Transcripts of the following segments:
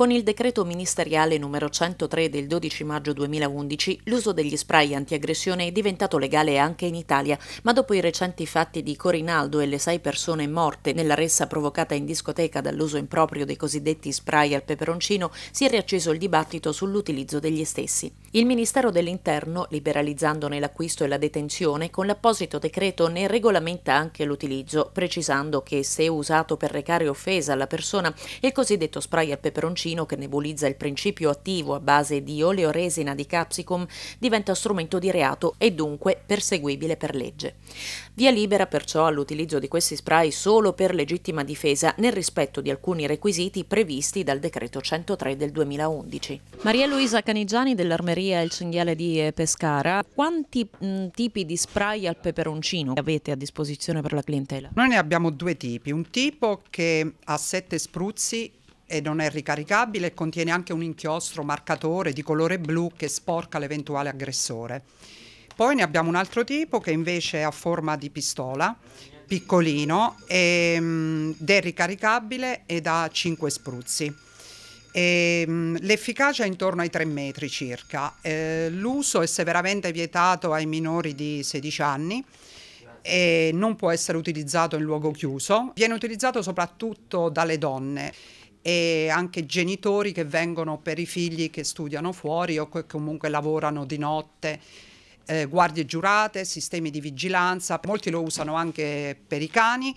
Con il decreto ministeriale numero 103 del 12 maggio 2011, l'uso degli spray antiaggressione è diventato legale anche in Italia, ma dopo i recenti fatti di Corinaldo e le sei persone morte nella ressa provocata in discoteca dall'uso improprio dei cosiddetti spray al peperoncino, si è riacceso il dibattito sull'utilizzo degli stessi. Il Ministero dell'Interno, liberalizzandone l'acquisto e la detenzione, con l'apposito decreto ne regolamenta anche l'utilizzo, precisando che se usato per recare offesa alla persona, il cosiddetto spray al peperoncino vaccino che nebulizza il principio attivo a base di oleoresina di capsicum diventa strumento di reato e dunque perseguibile per legge. Via libera perciò all'utilizzo di questi spray solo per legittima difesa nel rispetto di alcuni requisiti previsti dal decreto 103 del 2011. Maria Luisa Canigiani dell'Armeria Il Cinghiale di eh, Pescara, quanti mh, tipi di spray al peperoncino avete a disposizione per la clientela? Noi ne abbiamo due tipi, un tipo che ha sette spruzzi e non è ricaricabile e contiene anche un inchiostro marcatore di colore blu che sporca l'eventuale aggressore. Poi ne abbiamo un altro tipo che invece è a forma di pistola, piccolino, ehm, ed è ricaricabile ed ha 5 spruzzi. Ehm, l'efficacia è intorno ai 3 metri circa. Eh, l'uso è severamente vietato ai minori di 16 anni e non può essere utilizzato in luogo chiuso. Viene utilizzato soprattutto dalle donne e anche genitori che vengono per i figli che studiano fuori o che comunque lavorano di notte. Eh, guardie giurate, sistemi di vigilanza, molti lo usano anche per i cani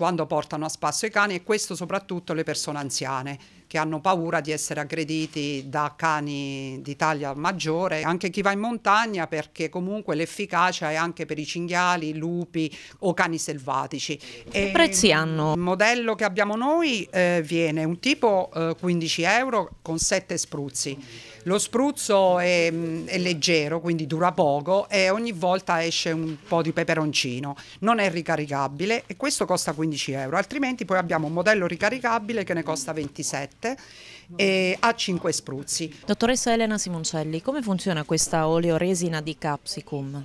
quando portano a spasso i cani e questo soprattutto le persone anziane che hanno paura di essere aggrediti da cani di taglia maggiore, anche chi va in montagna perché comunque l'efficacia è anche per i cinghiali, lupi o cani selvatici. Che e prezzi hanno? Il modello che abbiamo noi eh, viene un tipo eh, 15 euro con 7 spruzzi lo spruzzo è, mm, è, leggero, quindi dura poco e ogni volta esce un po' di peperoncino. Non è ricaricabile e questo costa 15 euro, altrimenti poi abbiamo un modello ricaricabile che ne costa 27 e ha 5 spruzzi. Dottoressa Elena Simoncelli, come funziona questa oleoresina di Capsicum?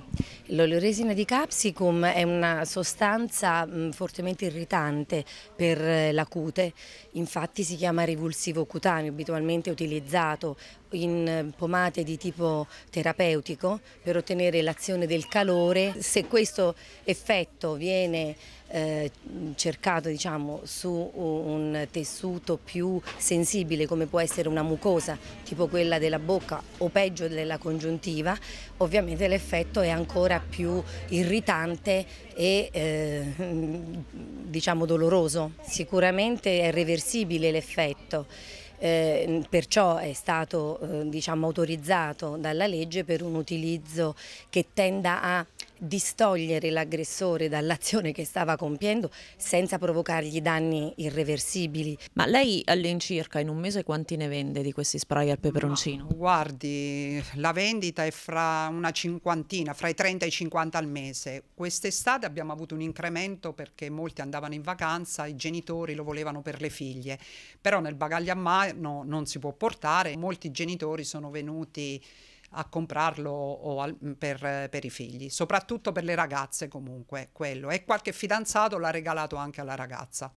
L'olioresina di capsicum è una sostanza fortemente irritante per eh, la cute, infatti si chiama rivulsivo cutaneo, abitualmente utilizzato in eh, pomate di tipo terapeutico per ottenere l'azione del calore. Se questo effetto viene eh, cercato diciamo, su un tessuto più sensibile come può essere una mucosa tipo quella della bocca o peggio della congiuntiva, ovviamente l'effetto è ancora più irritante e eh, diciamo doloroso. Sicuramente è reversibile l'effetto. Eh, perciò è stato eh, diciamo, autorizzato dalla legge per un utilizzo che tenda a distogliere l'aggressore dall'azione che stava compiendo senza provocargli danni irreversibili. Ma lei all'incirca in un mese quanti ne vende di questi spray al peperoncino? No, guardi, la vendita è fra una cinquantina, fra i 30 e i 50 al mese. Quest'estate abbiamo avuto un incremento perché molti andavano in vacanza, i genitori lo volevano per le figlie, però nel bagaglio a mano non si può portare, molti genitori sono venuti a comprarlo al, per, per, i figli, soprattutto per le ragazze comunque quello. E qualche fidanzato l'ha regalato anche alla ragazza.